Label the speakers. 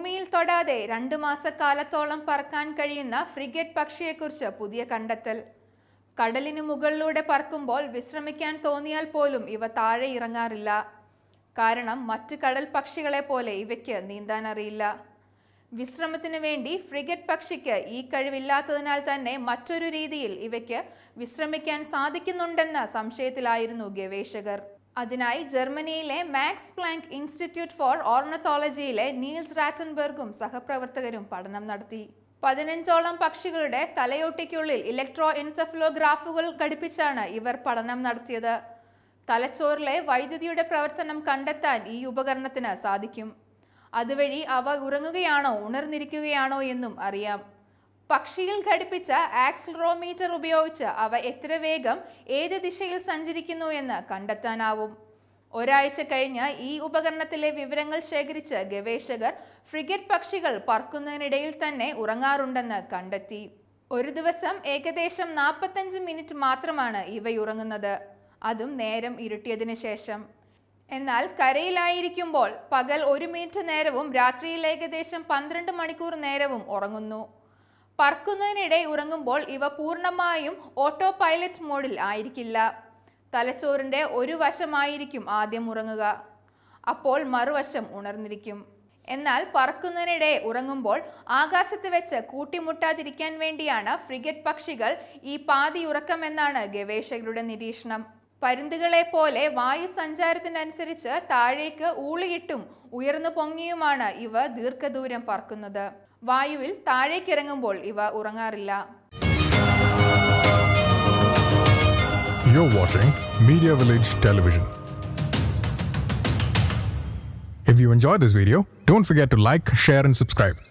Speaker 1: ഭൂമിയിൽ തൊടാതെ രണ്ടു മാസക്കാലത്തോളം പറക്കാൻ കഴിയുന്ന ഫ്രിഗേറ്റ് പക്ഷിയെക്കുറിച്ച് പുതിയ കണ്ടെത്തൽ കടലിനു മുകളിലൂടെ പറക്കുമ്പോൾ വിശ്രമിക്കാൻ തോന്നിയാൽ പോലും ഇവ താഴെ ഇറങ്ങാറില്ല കാരണം മറ്റ് കടൽ പക്ഷികളെ പോലെ ഇവയ്ക്ക് നീന്താൻ അറിയില്ല വിശ്രമത്തിനു വേണ്ടി ഫ്രിഗറ്റ് പക്ഷിക്ക് ഈ കഴിവില്ലാത്തതിനാൽ തന്നെ മറ്റൊരു രീതിയിൽ ഇവയ്ക്ക് വിശ്രമിക്കാൻ സാധിക്കുന്നുണ്ടെന്ന സംശയത്തിലായിരുന്നു ഗവേഷകർ അതിനായി ജർമ്മനിയിലെ മാക്സ് പ്ലാങ്ക് ഇൻസ്റ്റിറ്റ്യൂട്ട് ഫോർ ഓർണത്തോളജിയിലെ നീൽസ് റാറ്റൻബർഗും സഹപ്രവർത്തകരും പഠനം നടത്തി പതിനഞ്ചോളം പക്ഷികളുടെ തലയോട്ടിക്കുള്ളിൽ ഇലക്ട്രോ എൻസെഫലോഗ്രാഫുകൾ ഘടിപ്പിച്ചാണ് ഇവർ പഠനം നടത്തിയത് തലച്ചോറിലെ വൈദ്യുതിയുടെ പ്രവർത്തനം കണ്ടെത്താൻ ഈ ഉപകരണത്തിന് സാധിക്കും അതുവഴി അവ ഉറങ്ങുകയാണോ ഉണർന്നിരിക്കുകയാണോ എന്നും അറിയാം പക്ഷിയിൽ ഘടിപ്പിച്ച ആക്സിലറോമീറ്റർ ഉപയോഗിച്ച് അവ എത്ര വേഗം ഏത് ദിശയിൽ സഞ്ചരിക്കുന്നു എന്ന് കണ്ടെത്താനാവും ഒരാഴ്ച കഴിഞ്ഞ് ഈ ഉപകരണത്തിലെ വിവരങ്ങൾ ശേഖരിച്ച് ഗവേഷകർ ഫ്രിഗറ്റ് പക്ഷികൾ പറക്കുന്നതിനിടയിൽ തന്നെ ഉറങ്ങാറുണ്ടെന്ന് കണ്ടെത്തി ഒരു ദിവസം ഏകദേശം നാൽപ്പത്തഞ്ച് മിനിറ്റ് മാത്രമാണ് ഇവ ഉറങ്ങുന്നത് അതും നേരം ഇരുട്ടിയതിനു ശേഷം എന്നാൽ കരയിലായിരിക്കുമ്പോൾ പകൽ ഒരു മിനിറ്റ് നേരവും രാത്രിയിൽ ഏകദേശം പന്ത്രണ്ട് മണിക്കൂർ നേരവും ഉറങ്ങുന്നു പറക്കുന്നതിനിടെ ഉറങ്ങുമ്പോൾ ഇവ പൂർണ്ണമായും ഓട്ടോ പൈലറ്റ് മോഡിൽ ആയിരിക്കില്ല തലച്ചോറിൻ്റെ ഒരു വശമായിരിക്കും ആദ്യം ഉറങ്ങുക അപ്പോൾ മറുവശം ഉണർന്നിരിക്കും എന്നാൽ പറക്കുന്നതിനിടെ ഉറങ്ങുമ്പോൾ ആകാശത്ത് വെച്ച് കൂട്ടിമുട്ടാതിരിക്കാൻ വേണ്ടിയാണ് ഫ്രിഗറ്റ് പക്ഷികൾ ഈ പാതി ഉറക്കമെന്നാണ് ഗവേഷകരുടെ നിരീക്ഷണം പരുന്തുകളെ പോലെ വായു സഞ്ചാരത്തിനനുസരിച്ച് താഴേക്ക് ഊളിയിട്ടും ഉയർന്നു പൊങ്ങിയുമാണ് ഇവ ദീർഘദൂരം പറക്കുന്നത് വായുവിൽ താഴേക്കിറങ്ങുമ്പോൾ ഇവ ഉറങ്ങാറില്ല You're watching Media Village Television. If you enjoyed this video, don't forget to like, share and subscribe.